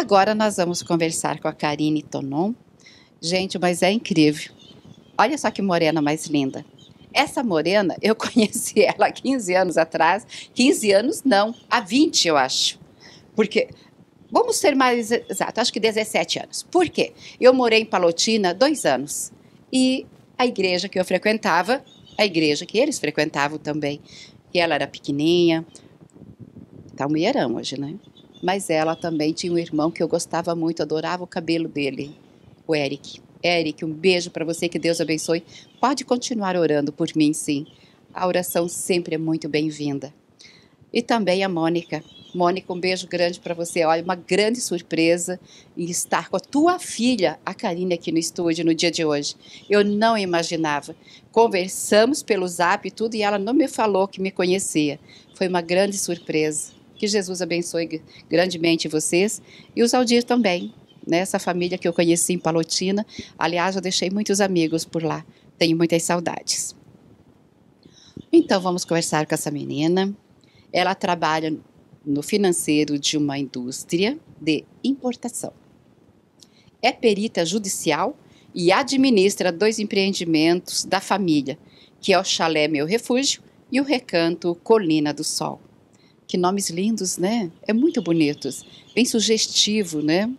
Agora nós vamos conversar com a Karine Tonon. Gente, mas é incrível. Olha só que morena mais linda. Essa morena, eu conheci ela há 15 anos atrás. 15 anos não, há 20 eu acho. Porque, vamos ser mais exato, acho que 17 anos. Por quê? Eu morei em Palotina dois anos. E a igreja que eu frequentava, a igreja que eles frequentavam também. E ela era pequenininha. Tá um mulherão hoje, né? Mas ela também tinha um irmão que eu gostava muito, adorava o cabelo dele, o Eric. Eric, um beijo para você, que Deus abençoe. Pode continuar orando por mim, sim. A oração sempre é muito bem-vinda. E também a Mônica. Mônica, um beijo grande para você. Olha, uma grande surpresa em estar com a tua filha, a Karine, aqui no estúdio no dia de hoje. Eu não imaginava. Conversamos pelo zap e tudo e ela não me falou que me conhecia. Foi uma grande surpresa. Que Jesus abençoe grandemente vocês e os Aldir também, nessa né? família que eu conheci em Palotina. Aliás, eu deixei muitos amigos por lá. Tenho muitas saudades. Então, vamos conversar com essa menina. Ela trabalha no financeiro de uma indústria de importação. É perita judicial e administra dois empreendimentos da família, que é o Chalé Meu Refúgio e o Recanto Colina do Sol. Que nomes lindos, né? É muito bonitos, bem sugestivo, né?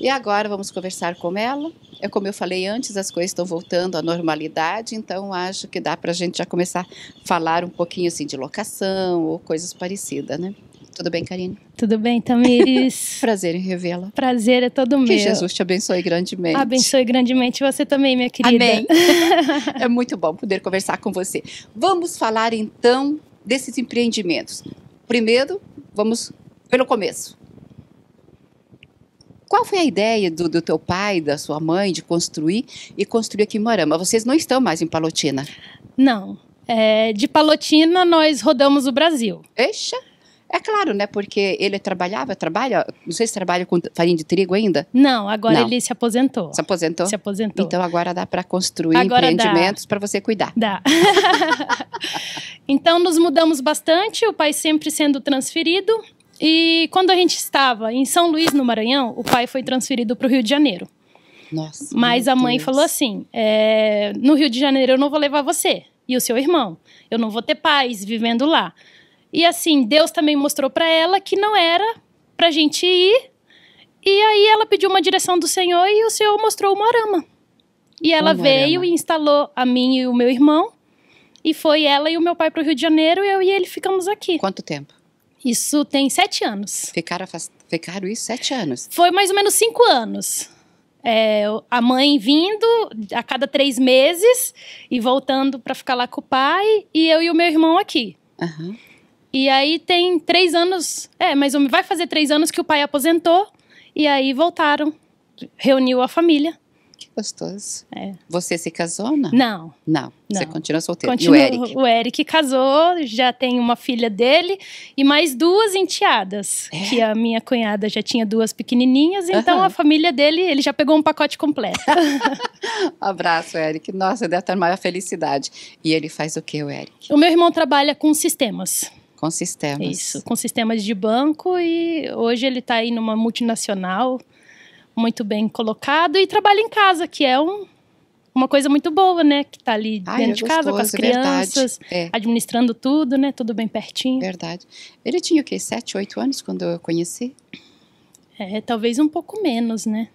E agora vamos conversar com ela. É como eu falei antes, as coisas estão voltando à normalidade, então acho que dá para a gente já começar a falar um pouquinho assim de locação ou coisas parecidas, né? Tudo bem, Karine? Tudo bem, Tamires. Prazer em revê-la. Prazer é todo meu. Que Jesus te abençoe grandemente. Abençoe grandemente você também, minha querida. Amém. é muito bom poder conversar com você. Vamos falar então desses empreendimentos? Primeiro, vamos pelo começo. Qual foi a ideia do, do teu pai, da sua mãe, de construir e construir aqui em Moarama? Vocês não estão mais em Palotina? Não. É, de Palotina, nós rodamos o Brasil. Eixa! É claro, né? Porque ele trabalhava, trabalha, não sei se trabalha com farinha de trigo ainda. Não, agora não. ele se aposentou. Se aposentou? Se aposentou. Então agora dá para construir agora empreendimentos para você cuidar. Dá. então nos mudamos bastante, o pai sempre sendo transferido. E quando a gente estava em São Luís, no Maranhão, o pai foi transferido para o Rio de Janeiro. Nossa. Mas a mãe Deus. falou assim: é, no Rio de Janeiro eu não vou levar você e o seu irmão. Eu não vou ter paz vivendo lá. E assim, Deus também mostrou para ela que não era pra gente ir. E aí ela pediu uma direção do Senhor e o Senhor mostrou o Morama. E ela veio e instalou a mim e o meu irmão. E foi ela e o meu pai pro Rio de Janeiro, e eu e ele ficamos aqui. Quanto tempo? Isso tem sete anos. Ficaram, Ficaram isso sete anos? Foi mais ou menos cinco anos. É, a mãe vindo a cada três meses e voltando para ficar lá com o pai, e eu e o meu irmão aqui. Uhum. E aí tem três anos, é, mas vai fazer três anos que o pai aposentou e aí voltaram, reuniu a família. Que gostoso. É. Você se casou, não? Não. Não, não. você continua solteiro. e o Eric? O Eric casou, já tem uma filha dele e mais duas enteadas, é. que a minha cunhada já tinha duas pequenininhas, então uhum. a família dele, ele já pegou um pacote completo. abraço, Eric. Nossa, deve ter maior felicidade. E ele faz o que, o Eric? O meu irmão trabalha com sistemas. Com sistemas. Isso, com sistemas de banco e hoje ele está aí numa multinacional muito bem colocado e trabalha em casa, que é um, uma coisa muito boa, né? Que está ali Ai, é dentro é de casa com as é crianças, é. administrando tudo, né? Tudo bem pertinho. Verdade. Ele tinha o quê? Sete, oito anos quando eu conheci? É, talvez um pouco menos, né?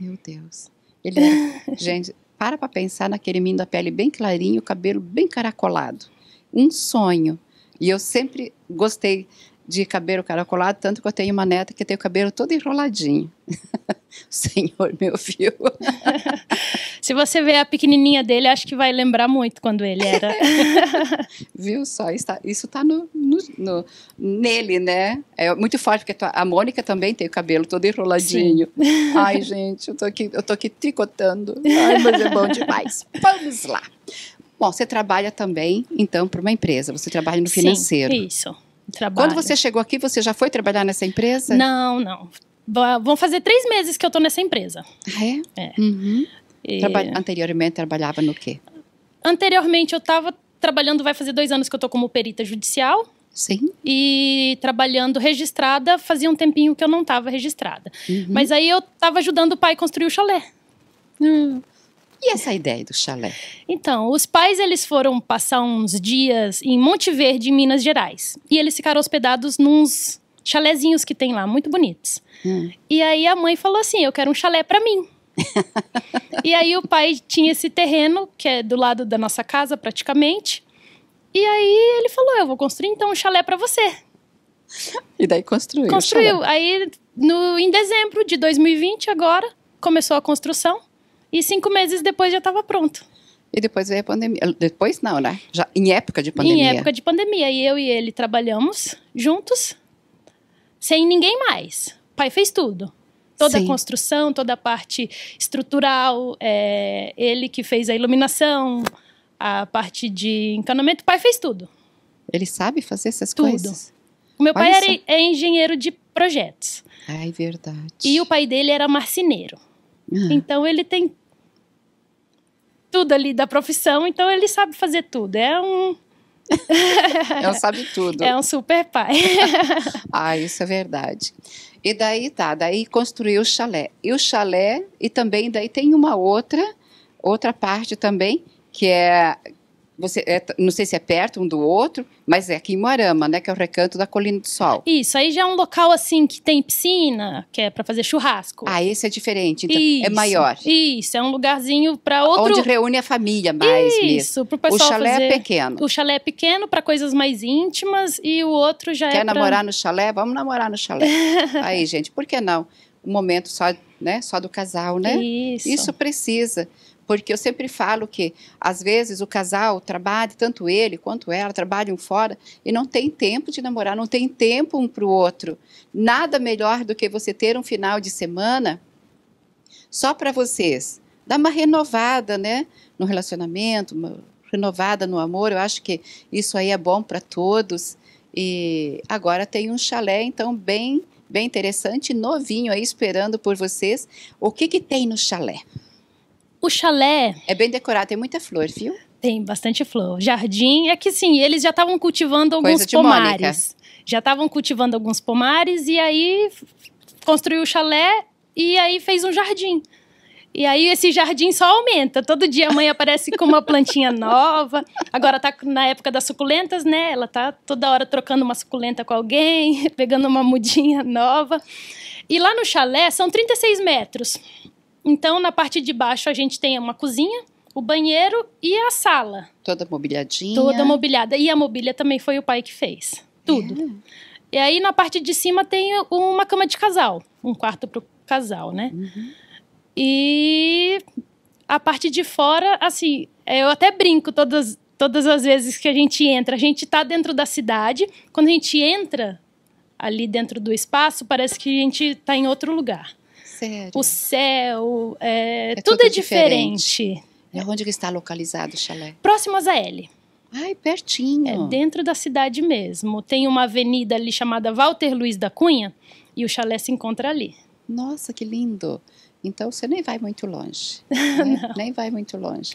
Meu Deus. Ele era... É, gente, para para pensar naquele menino da pele bem clarinho, cabelo bem caracolado. Um sonho. E eu sempre gostei de cabelo caracolado, tanto que eu tenho uma neta que tem o cabelo todo enroladinho. o senhor meu ouviu. Se você ver a pequenininha dele, acho que vai lembrar muito quando ele era. viu só? isso está no, no, no, nele, né? É muito forte, porque a Mônica também tem o cabelo todo enroladinho. Sim. Ai, gente, eu tô, aqui, eu tô aqui tricotando. Ai, mas é bom demais. Vamos lá. Bom, você trabalha também, então, para uma empresa, você trabalha no financeiro. Sim, isso. Trabalho. Quando você chegou aqui, você já foi trabalhar nessa empresa? Não, não. Vão fazer três meses que eu estou nessa empresa. Ah, é? É. Uhum. E... Anteriormente, trabalhava no quê? Anteriormente, eu estava trabalhando, vai fazer dois anos que eu estou como perita judicial. Sim. E trabalhando registrada, fazia um tempinho que eu não estava registrada. Uhum. Mas aí eu estava ajudando o pai construir o chalé. Hum. E essa ideia do chalé? Então, os pais eles foram passar uns dias em Monte Verde, em Minas Gerais. E eles ficaram hospedados nos chalézinhos que tem lá, muito bonitos. Hum. E aí a mãe falou assim: "Eu quero um chalé para mim". e aí o pai tinha esse terreno que é do lado da nossa casa praticamente. E aí ele falou: "Eu vou construir então um chalé para você". E daí construiu. Construiu. Aí no em dezembro de 2020 agora começou a construção. E cinco meses depois já estava pronto. E depois veio a pandemia. Depois não, né? Já em época de pandemia. Em época de pandemia. E eu e ele trabalhamos juntos, sem ninguém mais. O pai fez tudo. Toda Sim. a construção, toda a parte estrutural, é, ele que fez a iluminação, a parte de encanamento, o pai fez tudo. Ele sabe fazer essas tudo. coisas? O meu Olha pai era, é engenheiro de projetos. Ai, verdade. E o pai dele era marceneiro. Ah. Então ele tem tudo ali da profissão, então ele sabe fazer tudo. É um. é um sabe tudo. É um super pai. ah, isso é verdade. E daí tá, daí construiu o chalé. E o chalé, e também daí tem uma outra, outra parte também, que é você é, não sei se é perto um do outro, mas é aqui em Moarama, né, que é o recanto da Colina do Sol. Isso, aí já é um local assim que tem piscina, que é para fazer churrasco. Ah, esse é diferente, então é isso, é maior. Isso, é um lugarzinho para outro. Onde reúne a família mais isso, mesmo. Isso, pro pessoal O chalé é fazer... é pequeno. O chalé é pequeno para coisas mais íntimas e o outro já Quer é Quer namorar pra... no chalé? Vamos namorar no chalé. aí, gente, por que não? Um momento só, né, só do casal, né? Isso. Isso precisa. Porque eu sempre falo que, às vezes, o casal trabalha, tanto ele quanto ela, trabalham fora e não tem tempo de namorar, não tem tempo um para o outro. Nada melhor do que você ter um final de semana só para vocês. Dar uma renovada, né? No relacionamento, uma renovada no amor. Eu acho que isso aí é bom para todos. E agora tem um chalé, então, bem, bem interessante, novinho aí, esperando por vocês. O que, que tem no chalé? O chalé. É bem decorado, tem muita flor, viu? Tem bastante flor. Jardim, é que sim, eles já estavam cultivando alguns Coisa pomares. Já estavam cultivando alguns pomares e aí construiu o chalé e aí fez um jardim. E aí esse jardim só aumenta. Todo dia a mãe aparece com uma plantinha nova. Agora tá na época das suculentas, né? Ela tá toda hora trocando uma suculenta com alguém, pegando uma mudinha nova. E lá no chalé são 36 metros. Então, na parte de baixo, a gente tem uma cozinha, o banheiro e a sala. Toda mobiliadinha. Toda mobiliada. E a mobília também foi o pai que fez. Tudo. É. E aí, na parte de cima, tem uma cama de casal. Um quarto para o casal, né? Uhum. E a parte de fora, assim, eu até brinco todas, todas as vezes que a gente entra. A gente está dentro da cidade. Quando a gente entra ali dentro do espaço, parece que a gente está em outro lugar. Sério? O céu, é, é tudo, tudo, é diferente. diferente. É. Onde que está localizado o chalé? Próximo a Zaele. Ai, pertinho. É dentro da cidade mesmo. Tem uma avenida ali chamada Walter Luiz da Cunha e o chalé se encontra ali. Nossa, que lindo! Então você nem vai muito longe. Né? nem vai muito longe.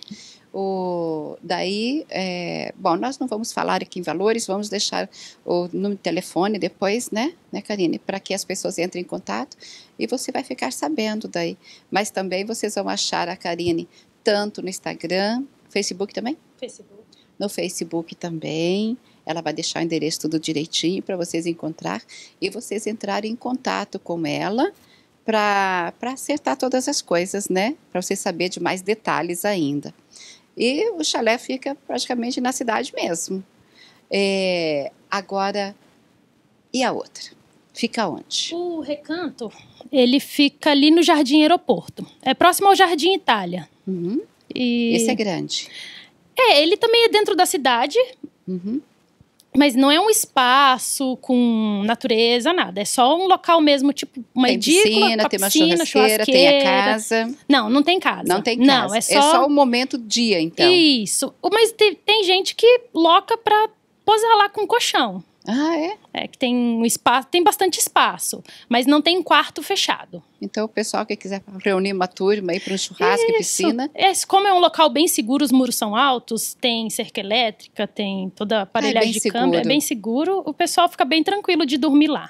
O, daí, é, bom, nós não vamos falar aqui em valores, vamos deixar o número de telefone depois, né, né, Karine, para que as pessoas entrem em contato e você vai ficar sabendo daí. Mas também vocês vão achar a Karine tanto no Instagram, Facebook também? Facebook. No Facebook também. Ela vai deixar o endereço tudo direitinho para vocês encontrar e vocês entrarem em contato com ela para acertar todas as coisas, né? Para você saber de mais detalhes ainda. E o chalé fica praticamente na cidade mesmo. É, agora, e a outra? Fica onde? O recanto, ele fica ali no Jardim Aeroporto. É próximo ao Jardim Itália. Uhum. E... Esse é grande. É, ele também é dentro da cidade. Uhum. Mas não é um espaço com natureza, nada. É só um local mesmo, tipo uma tem edícula, piscina, tem piscina, uma churrasqueira, churrasqueira, tem a casa. Não, não tem casa. Não tem casa. Não, é, é só, é só o momento dia, então. Isso. Mas tem, tem gente que loca pra posar lá com um colchão. Ah, é? É que tem um espaço, tem bastante espaço, mas não tem um quarto fechado. Então o pessoal que quiser reunir uma turma aí para um churrasco Isso. e piscina. É, como é um local bem seguro, os muros são altos, tem cerca elétrica, tem toda a ah, é aparelhagem é de seguro. é bem seguro, o pessoal fica bem tranquilo de dormir lá.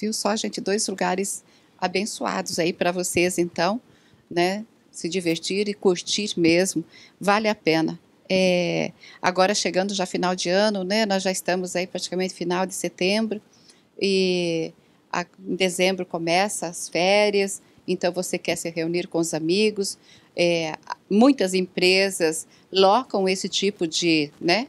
Viu só, gente, dois lugares abençoados aí para vocês então, né? Se divertir e curtir mesmo, vale a pena. É, agora chegando já final de ano, né? Nós já estamos aí praticamente final de setembro e a, em dezembro começa as férias. Então você quer se reunir com os amigos. É, muitas empresas locam esse tipo de, né?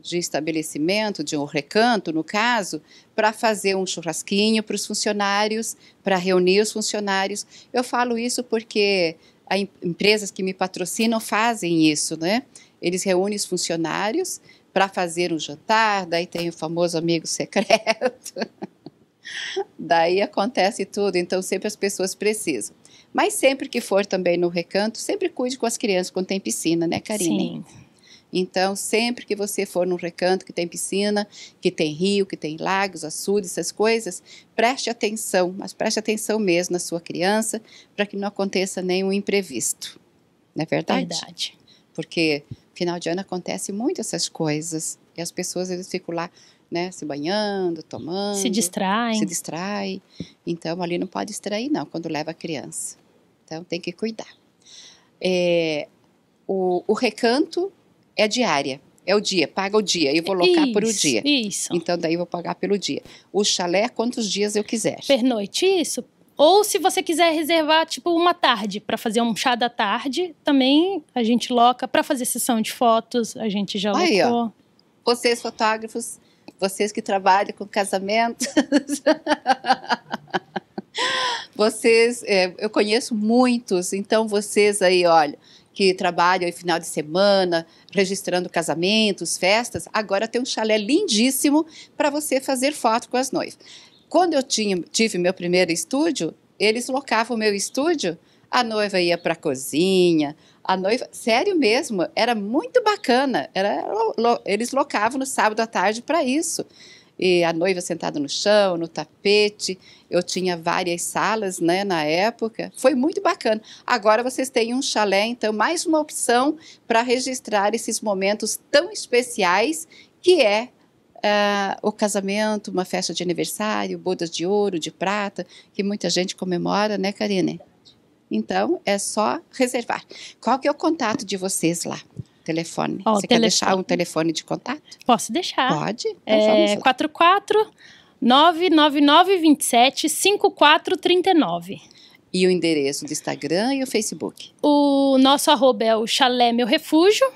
De estabelecimento, de um recanto, no caso, para fazer um churrasquinho para os funcionários, para reunir os funcionários. Eu falo isso porque a empresas que me patrocinam fazem isso, né? Eles reúnem os funcionários para fazer um jantar, daí tem o famoso amigo secreto. daí acontece tudo, então sempre as pessoas precisam. Mas sempre que for também no recanto, sempre cuide com as crianças quando tem piscina, né, Karine? Sim. Então, sempre que você for num recanto que tem piscina, que tem rio, que tem lagos, açudes, essas coisas, preste atenção, mas preste atenção mesmo na sua criança, para que não aconteça nenhum imprevisto. Não é verdade? Verdade. Porque Final de ano acontece muito essas coisas. E as pessoas, eles ficam lá, né, se banhando, tomando. Se distraem. Se distrai. Então, ali não pode distrair, não, quando leva a criança. Então, tem que cuidar. É, o, o recanto é diária é o dia, paga o dia, eu vou locar isso, por o dia. Isso. Então daí eu vou pagar pelo dia. O chalé é quantos dias eu quiser. Pernoite, isso. Ou se você quiser reservar, tipo, uma tarde para fazer um chá da tarde, também a gente loca. Para fazer sessão de fotos, a gente já Aí, Ó. Vocês, fotógrafos, vocês que trabalham com casamentos. vocês, é, eu conheço muitos, então vocês aí, olha, que trabalham em final de semana, registrando casamentos, festas, agora tem um chalé lindíssimo para você fazer foto com as noivas. Quando eu tinha, tive meu primeiro estúdio, eles locavam o meu estúdio, a noiva ia para a cozinha, a noiva, sério mesmo, era muito bacana. Era, eles locavam no sábado à tarde para isso. E a noiva sentada no chão, no tapete. Eu tinha várias salas né, na época. Foi muito bacana. Agora vocês têm um chalé, então, mais uma opção para registrar esses momentos tão especiais que é uh, o casamento, uma festa de aniversário, bodas de ouro, de prata, que muita gente comemora, né, Karine? Então, é só reservar. Qual que é o contato de vocês lá? Telefone. Oh, Você telefone. quer deixar um telefone de contato? Posso deixar. Pode? Então é, 44 99927 5439. E o endereço do Instagram e o Facebook? O nosso arroba é o Chalé Meu Refúgio.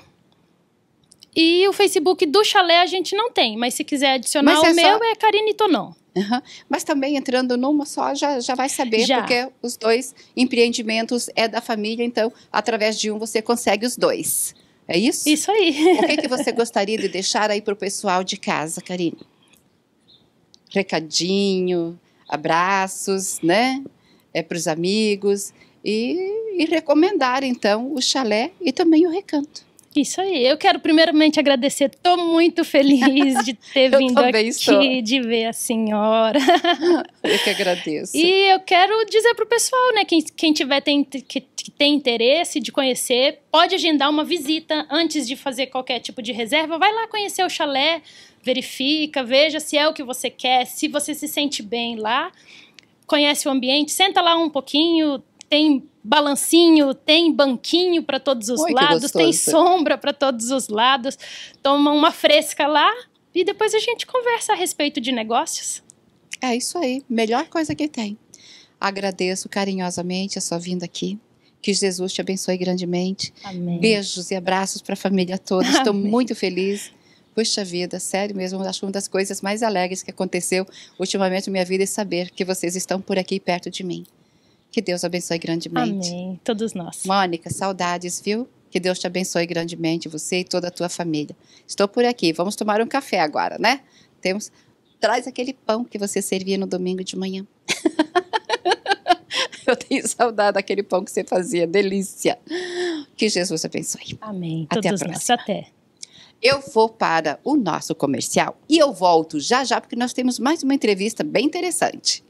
E o Facebook do chalé a gente não tem, mas se quiser adicionar mas o é meu só... é Karine Tonon. Uhum. Mas também entrando numa só já, já vai saber, já. porque os dois empreendimentos é da família, então através de um você consegue os dois. É isso? Isso aí. O que, que você gostaria de deixar aí para o pessoal de casa, Karine? Recadinho, abraços, né? É para os amigos. E, e recomendar, então, o chalé e também o recanto. Isso aí. Eu quero primeiramente agradecer. Tô muito feliz de ter vindo aqui, estou. de ver a senhora. eu que agradeço. E eu quero dizer pro pessoal, né, quem, quem tiver tem, que, que tem interesse de conhecer, pode agendar uma visita antes de fazer qualquer tipo de reserva. Vai lá conhecer o chalé, verifica, veja se é o que você quer, se você se sente bem lá, conhece o ambiente, senta lá um pouquinho, tem balancinho, tem banquinho para todos os Oi, lados, tem sombra para todos os lados. Toma uma fresca lá e depois a gente conversa a respeito de negócios. É isso aí, melhor coisa que tem. Agradeço carinhosamente a sua vinda aqui. Que Jesus te abençoe grandemente. Amém. Beijos e abraços para a família toda. Estou muito feliz. Puxa vida, sério mesmo, acho uma das coisas mais alegres que aconteceu ultimamente na minha vida é saber que vocês estão por aqui perto de mim. Que Deus abençoe grandemente. Amém. Todos nós. Mônica, saudades, viu? Que Deus te abençoe grandemente, você e toda a tua família. Estou por aqui. Vamos tomar um café agora, né? Temos. Traz aquele pão que você servia no domingo de manhã. Eu tenho saudade daquele pão que você fazia. Delícia. Que Jesus abençoe. Amém. Até Todos a próxima. Nós. Até. Eu vou para o nosso comercial e eu volto já já, porque nós temos mais uma entrevista bem interessante.